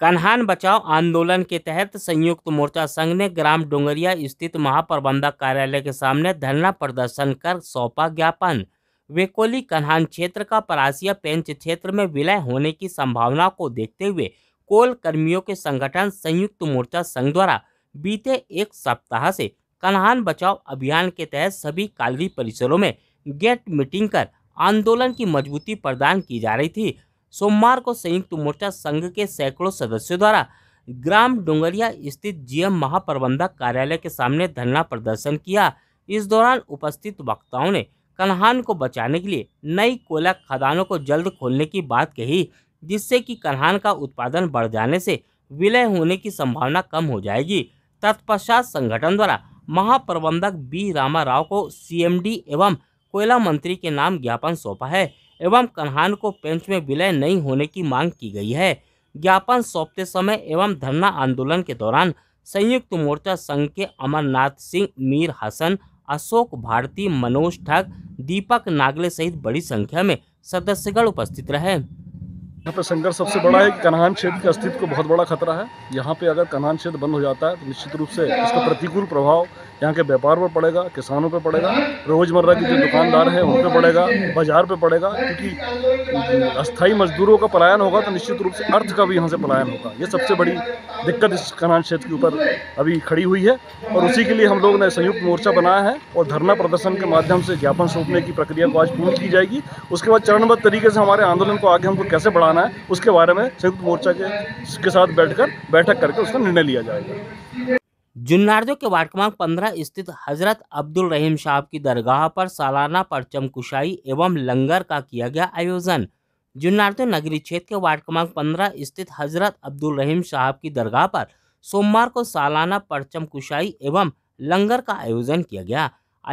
कन्हान बचाओ आंदोलन के तहत संयुक्त मोर्चा संघ ने ग्राम डोंगरिया स्थित महाप्रबंधक कार्यालय के सामने धरना प्रदर्शन कर सौंपा ज्ञापन वेकोली कन्हान क्षेत्र का परासिया पेंच क्षेत्र में विलय होने की संभावना को देखते हुए कोल कर्मियों के संगठन संयुक्त मोर्चा संघ द्वारा बीते एक सप्ताह से कन्हान बचाओ अभियान के तहत सभी कालरी परिसरों में गेट मीटिंग कर आंदोलन की मजबूती प्रदान की जा रही थी सोमवार को संयुक्त मोर्चा संघ के सैकड़ों सदस्यों द्वारा ग्राम डोंगरिया स्थित जीएम महाप्रबंधक कार्यालय के सामने धरना प्रदर्शन किया इस दौरान उपस्थित वक्ताओं ने कन्हान को बचाने के लिए नई कोयला खदानों को जल्द खोलने की बात कही जिससे कि कन्हान का उत्पादन बढ़ जाने से विलय होने की संभावना कम हो जाएगी तत्पश्चात संगठन द्वारा महाप्रबंधक बी रामा राव को सीएमडी एवं कोयला मंत्री के नाम ज्ञापन सौंपा है एवं कन्हान को पेंच में विलय नहीं होने की मांग की गई है ज्ञापन सौंपते समय एवं धरना आंदोलन के दौरान संयुक्त मोर्चा संघ के अमरनाथ सिंह मीर हसन अशोक भारती मनोज ठग दीपक नागले सहित बड़ी संख्या में सदस्यगण उपस्थित रहे यहाँ पर संघर्ष सबसे बड़ा है कन्हान क्षेत्र के अस्तित्व को बहुत बड़ा खतरा है यहाँ पे अगर कन्हान क्षेत्र बंद हो जाता है तो निश्चित रूप से इसका प्रतिकूल प्रभाव यहाँ के व्यापार पर पड़ेगा किसानों पर पड़ेगा रोज़मर्रा के जो दुकानदार हैं उन पर पड़ेगा बाजार पर पड़ेगा क्योंकि अस्थायी मजदूरों का पलायन होगा तो निश्चित रूप से अर्थ का भी यहाँ से पलायन होगा ये सबसे बड़ी दिक्कत इस कनान क्षेत्र के ऊपर अभी खड़ी हुई है और उसी के लिए हम लोग ने संयुक्त मोर्चा बनाया है और धरना प्रदर्शन के माध्यम से ज्ञापन सौंपने की प्रक्रिया को आज पूर्ण की जाएगी उसके बाद चरणबद्ध तरीके से हमारे आंदोलन को आगे हमको कैसे बढ़ाना है उसके बारे में संयुक्त मोर्चा के, के साथ बैठकर बैठक करके उसका निर्णय लिया जाएगा जुन्नार्जो के वार्ड क्रमांक पंद्रह स्थित हजरत अब्दुल रहीम साहब की दरगाह पर सालाना परचम कुशाई एवं लंगर का किया गया आयोजन जुन्नार्जो नगरी क्षेत्र के वार्ड क्रमांक पंद्रह स्थित हजरत अब्दुल रहीम साहब की दरगाह पर सोमवार को सालाना परचम कुशाई एवं लंगर का आयोजन किया गया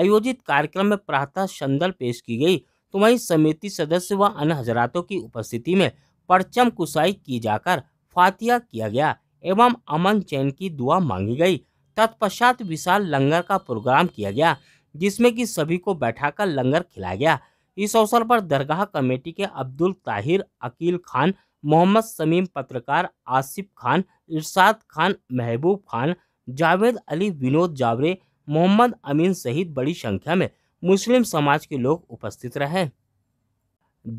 आयोजित कार्यक्रम में प्रातः संदल पेश की गई तो वहीं समिति सदस्य व अन्य हजरातों की उपस्थिति में परचम कुशाई की जाकर फातिया किया गया एवं अमन चैन की दुआ मांगी गई तत्पश्चात विशाल लंगर का प्रोग्राम किया गया जिसमें कि सभी को बैठाकर लंगर खिलाया गया इस अवसर पर दरगाह कमेटी के अब्दुल ताहिर अकील खान मोहम्मद समीम पत्रकार आसिफ खान इरशाद खान महबूब खान जावेद अली विनोद जावरे मोहम्मद अमीन सहित बड़ी संख्या में मुस्लिम समाज के लोग उपस्थित रहे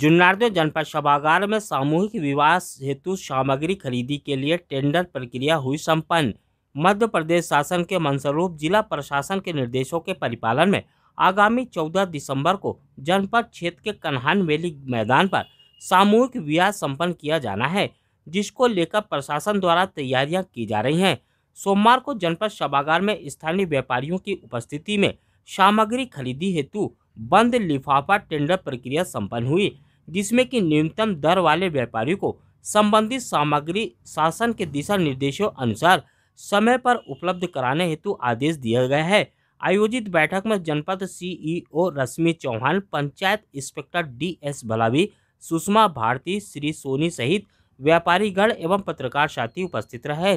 जुन्नार्दो जनपद सभागार में सामूहिक विवाह हेतु सामग्री खरीदी के लिए टेंडर प्रक्रिया हुई संपन्न मध्य प्रदेश शासन के मंसरूप जिला प्रशासन के निर्देशों के परिपालन में आगामी 14 दिसंबर को जनपद क्षेत्र के कन्हान वैली मैदान पर सामूहिक विवाह संपन्न किया जाना है जिसको लेकर प्रशासन द्वारा तैयारियां की जा रही हैं सोमवार को जनपद सभागार में स्थानीय व्यापारियों की उपस्थिति में सामग्री खरीदी हेतु बंद लिफाफा टेंडर प्रक्रिया सम्पन्न हुई जिसमें कि न्यूनतम दर वाले व्यापारियों को संबंधित सामग्री शासन के दिशा निर्देशों अनुसार समय पर उपलब्ध कराने हेतु आदेश दिया गया है आयोजित बैठक में जनपद CEO e Rashmi Chauhan panchayat inspector D S Bhalavi Sushma Bharti Shri Soni सहित व्यापारीगण एवं पत्रकार साथी उपस्थित रहे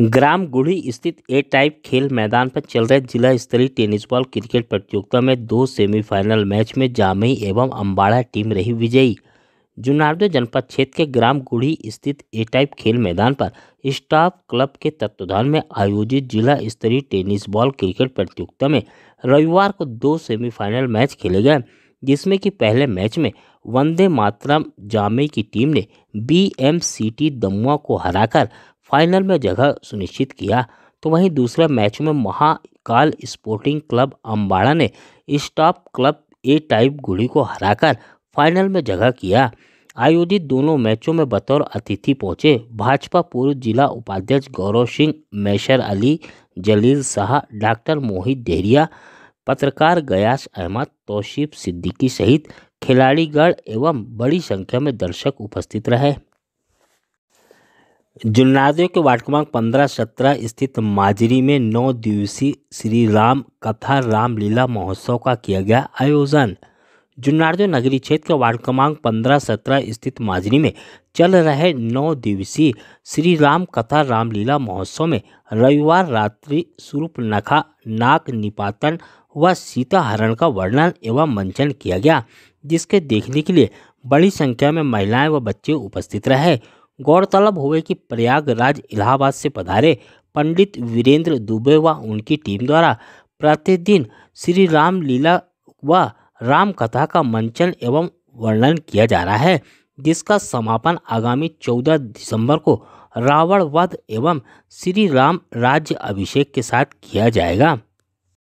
ग्राम गुढ़ी स्थित ए टाइप खेल मैदान पर चल रहे जिला स्तरीय टेनिस बॉल क्रिकेट प्रतियोगिता में दो सेमीफाइनल मैच में जामई एवं अम्बाड़ा टीम रही विजयी जुनार्दे जनपद क्षेत्र के ग्राम गुढ़ी स्थित ए टाइप खेल मैदान पर स्टाफ क्लब के तत्वाधान में आयोजित जिला स्तरीय टेनिस बॉल क्रिकेट प्रतियोगिता में रविवार को दो सेमीफाइनल मैच खेले गए जिसमें कि पहले मैच में वंदे मातरम जामे की टीम ने B M C T Damua को हराकर फाइनल में जगह सुनिश्चित किया तो वहीं दूसरे मैच में महाकाल स्पोर्टिंग क्लब अम्बाड़ा ने staff club A type Gudi को हराकर फाइनल में जगह किया आयोजित दोनों मैचों में बतौर अतिथि पहुंचे भाजपा पूर्व जिला उपाध्यक्ष गौरव सिंह मैशर अली जलील शाह डॉक्टर मोहित डेहरिया पत्रकार गयास अहमद तोशीफ सिद्दीकी सहित खिलाड़ीगढ़ एवं बड़ी संख्या में दर्शक उपस्थित रहे जुन्नादियों के वार्ड क्रमांक पंद्रह सत्रह स्थित माजरी में नौ दिवसीय श्री राम कथा रामलीला महोत्सव का किया गया आयोजन जुन्नार्दो नगरी क्षेत्र के वार्ड क्रमांक पंद्रह सत्रह स्थित माजरी में चल रहे नौ दिवसीय श्री राम कथा रामलीला महोत्सव में रविवार रात्रि स्वरूप नखा नाक निपातन व सीता हरण का वर्णन एवं मंचन किया गया जिसके देखने के लिए बड़ी संख्या में महिलाएं व बच्चे उपस्थित रहे गौरतलब हुए कि प्रयागराज इलाहाबाद से पधारे पंडित वीरेंद्र दुबे व उनकी टीम द्वारा प्रतिदिन श्री रामलीला व रामकथा का मंचन एवं वर्णन किया जा रहा है जिसका समापन आगामी चौदह दिसंबर को रावण वध एवं श्री राम राज्य अभिषेक के साथ किया जाएगा